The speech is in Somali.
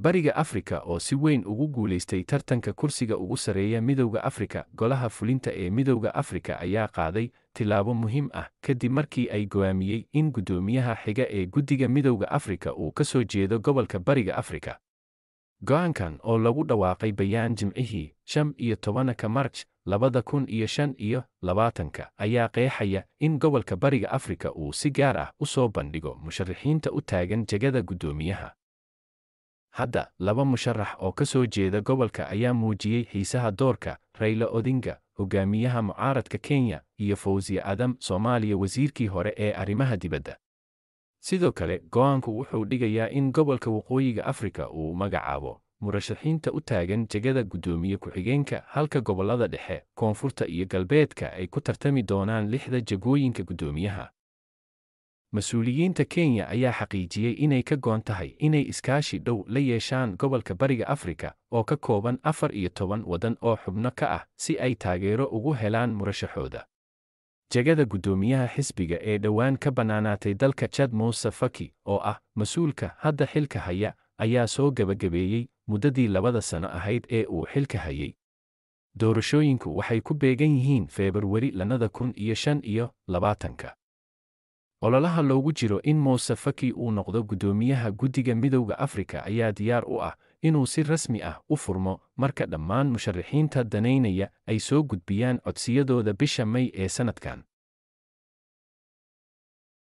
bariga afrika oo si weyn ugu guulaystay tartanka kursiga ugu sarreeya midowda afrika golaha fulinta ee midowda afrika ayaa qaaday tillaabo muhiim ah kadib markii ay go'aamiyey in guddoomiyaha xiga ee guddiga midowda afrika uu ka soo jeedo gobolka bariga afrika go'aankan oo lagu dhawaaqay bayaan jimcihii shan iyo tobanka marj labada kun iyo shan iyo labaatanka ayaa qeexaya in gobolka bariga afrika uu si gaar ah u soo bandhigo musharaxiinta u taagan jegada guddoomiyaha hadda laba musharax oo ka soo jeeda gobolka ayaa muujiyey xiisaha doorka rayla odinga hogaamiyaha mucaaradka kenya iyo fawsiya adam soomaaliya wasiirkii hore ee arrimaha dibadda sidoo kale go'aanku wuxuu dhigayaa in gobolka waqooyiga afrika uu magacaabo murashaxiinta u taagan jegada guddoomiye ku-xigeenka halka gobollada dhexe koonfurta iyo galbeedka ay ku tartami doonaan lixda jagooyinka guddoomiyaha mas-uuliyiinta Kenya ayaa xaqiijiyey inay ka goon tahay inay iskaashi dhow la yeeshaan gobolka Bariga Afrika oo ka kooban afar iyo toban waddan oo xubno ka ah si ay taageero ugu helaan murashaxooda. Jegada guddoomiyaha xisbiga ee dhowaan ka bannaanaatay dalka jad Musa Faki oo ah mas-uulka hadda xilka haya ayaa soo gebagabeeyey muddadii labada sano ahayd ee uu xilka hayay. Doorashooyinku waxay ku beegan yihiin Febrwari lannada kun iyo shan iyo labaatanka ololaha loogu jiro in muuse faki uu noqdo guddoomiyaha guddiga midowda afrika ayaa diyaar u ah inuu si rasmi ah u furmo marka dhammaan musharaxiinta danaynaya ay soo gudbiyaan codsiyadooda bisha May ee sannadkan